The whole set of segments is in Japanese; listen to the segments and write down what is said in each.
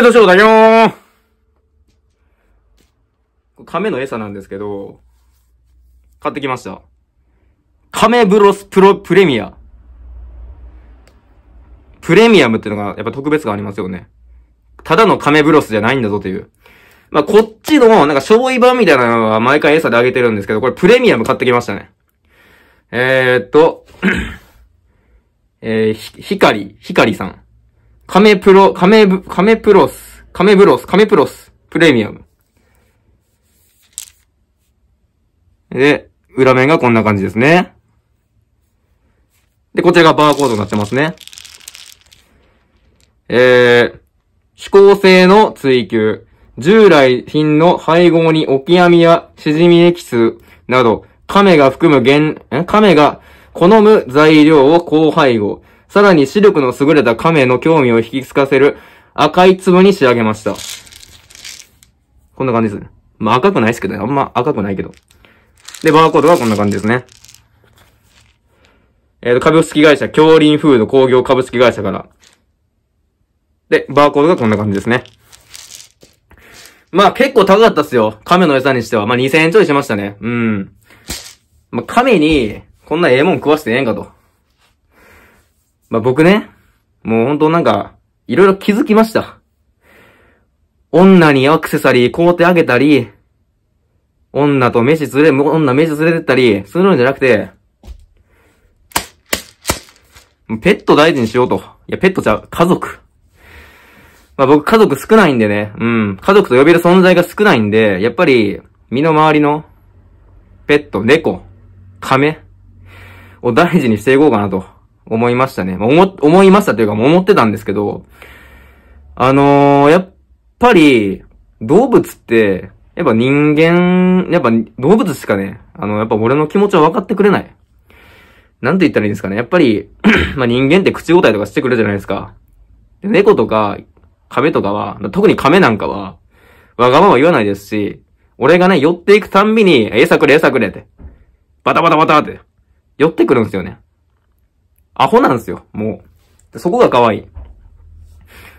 ペトショーだよー亀の餌なんですけど、買ってきました。亀ブロスプロプレミア。プレミアムってのがやっぱ特別感ありますよね。ただの亀ブロスじゃないんだぞという。まあ、こっちの、なんか、醤油版みたいなのは毎回餌であげてるんですけど、これプレミアム買ってきましたね。えー、っと、えー、ひ、ひかり、ひかりさん。カメプロ、カメブ、カメプロス、カメブロス、カメプロス、プレミアム。で、裏面がこんな感じですね。で、こちらがバーコードになってますね。えー、指向性の追求。従来品の配合にオキアミやシジミエキスなど、亀が含む原、亀が好む材料を高配合。さらに視力の優れた亀の興味を引きつかせる赤い粒に仕上げました。こんな感じですね。まあ赤くないですけどね。あんま赤くないけど。で、バーコードはこんな感じですね。えっ、ー、と、株式会社、京林フード工業株式会社から。で、バーコードがこんな感じですね。まあ結構高かったっすよ。亀の餌にしては。まあ2000円ちょいしましたね。うん。まあ亀に、こんなええもん食わしてええんかと。まあ、僕ね、もう本当なんか、いろいろ気づきました。女にアクセサリー買うてあげたり、女と飯連れ、女飯連れてったりするんじゃなくて、ペット大事にしようと。いや、ペットちゃう。家族。まあ僕家族少ないんでね。うん。家族と呼べる存在が少ないんで、やっぱり、身の回りの、ペット、猫、亀を大事にしていこうかなと。思いましたね。思、思いましたというか、思ってたんですけど、あのー、やっぱり、動物って、やっぱ人間、やっぱ動物しかね、あの、やっぱ俺の気持ちは分かってくれない。なんて言ったらいいんですかね。やっぱり まあ人間って口答えとかしてくれるじゃないですか。猫とか、亀とかは、特に亀なんかは、わがまま言わないですし、俺がね、寄っていくたんびに、えくれ、餌えくれって、バタバタバタって、寄ってくるんですよね。アホなんですよ、もう。そこが可愛い。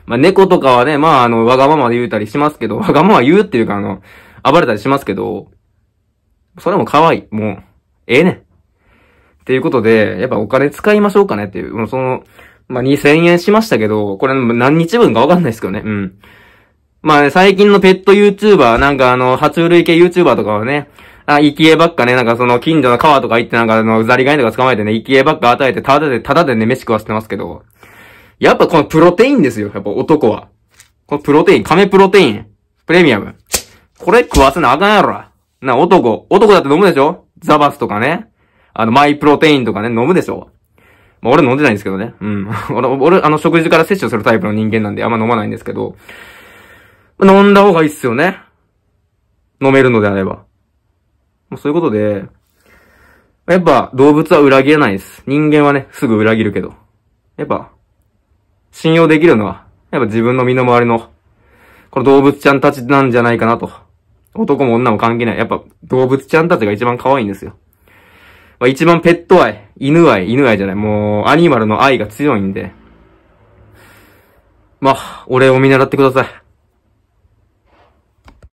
まあ、猫とかはね、まあ、あの、わがままで言うたりしますけど、わがまま言うっていうか、あの、暴れたりしますけど、それも可愛い。もう、ええねん。っていうことで、やっぱお金使いましょうかねっていう、もうその、まあ、2000円しましたけど、これ何日分かわかんないですけどね、うん。まあね、最近のペット YouTuber、なんかあの、爬虫類系 YouTuber とかはね、あ、生き餌ばっかね、なんかその近所の川とか行ってなんかあの、ザリガニとか捕まえてね、生き餌ばっか与えて、ただで、ただでね、飯食わせてますけど。やっぱこのプロテインですよ、やっぱ男は。このプロテイン、亀プロテイン、プレミアム。これ食わせなあかんやろ。な、男。男だって飲むでしょザバスとかね。あの、マイプロテインとかね、飲むでしょまあ、俺飲んでないんですけどね。うん。俺、俺、あの、食事から摂取するタイプの人間なんで、あんま飲まないんですけど。飲んだ方がいいっすよね。飲めるのであれば。もうそういうことで、やっぱ動物は裏切れないです。人間はね、すぐ裏切るけど。やっぱ、信用できるのは、やっぱ自分の身の回りの、この動物ちゃんたちなんじゃないかなと。男も女も関係ない。やっぱ動物ちゃんたちが一番可愛いんですよ。まあ、一番ペット愛、犬愛、犬愛じゃない、もうアニマルの愛が強いんで。まあ、俺を見習ってください。